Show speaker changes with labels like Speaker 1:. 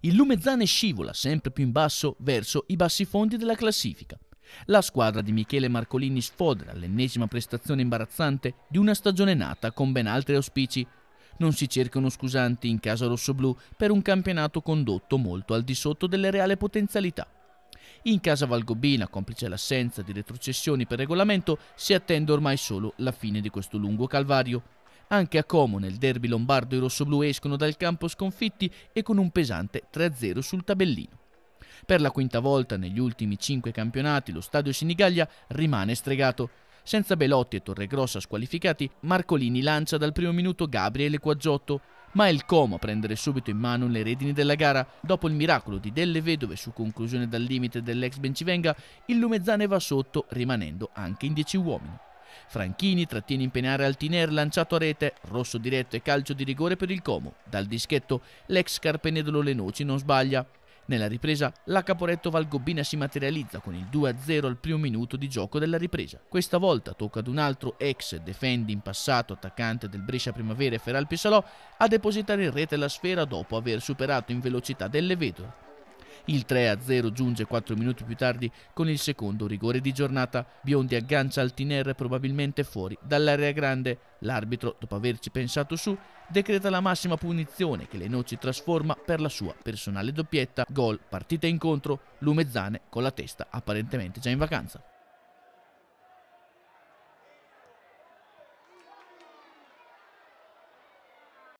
Speaker 1: Il Lumezzane scivola sempre più in basso verso i bassi fondi della classifica. La squadra di Michele Marcolini sfodera l'ennesima prestazione imbarazzante di una stagione nata con ben altri auspici. Non si cercano scusanti in casa rossoblù per un campionato condotto molto al di sotto delle reali potenzialità. In casa Valgobbina, complice l'assenza di retrocessioni per regolamento, si attende ormai solo la fine di questo lungo calvario. Anche a Como nel derby lombardo i rossoblu escono dal campo sconfitti e con un pesante 3-0 sul tabellino. Per la quinta volta negli ultimi cinque campionati lo stadio Sinigaglia rimane stregato. Senza Belotti e Torregrossa squalificati, Marcolini lancia dal primo minuto Gabriele Quaggiotto, ma è il Como a prendere subito in mano le redini della gara. Dopo il miracolo di Delle Vedove su conclusione dal limite dell'ex Bencivenga, il Lumezzane va sotto rimanendo anche in 10 uomini. Franchini trattiene in penale Altiner lanciato a rete, rosso diretto e calcio di rigore per il Como. Dal dischetto l'ex Carpenedolo Lenoci non sbaglia. Nella ripresa la Caporetto Valgobbina si materializza con il 2-0 al primo minuto di gioco della ripresa. Questa volta tocca ad un altro ex defendi in passato attaccante del Brescia Primavera e Feralpi Salò a depositare in rete la sfera dopo aver superato in velocità delle Vedova. Il 3-0 giunge 4 minuti più tardi con il secondo rigore di giornata. Biondi aggancia al Altiner probabilmente fuori dall'area grande. L'arbitro, dopo averci pensato su, decreta la massima punizione che le noci trasforma per la sua personale doppietta. Gol, partita e incontro, Lumezzane con la testa apparentemente già in vacanza.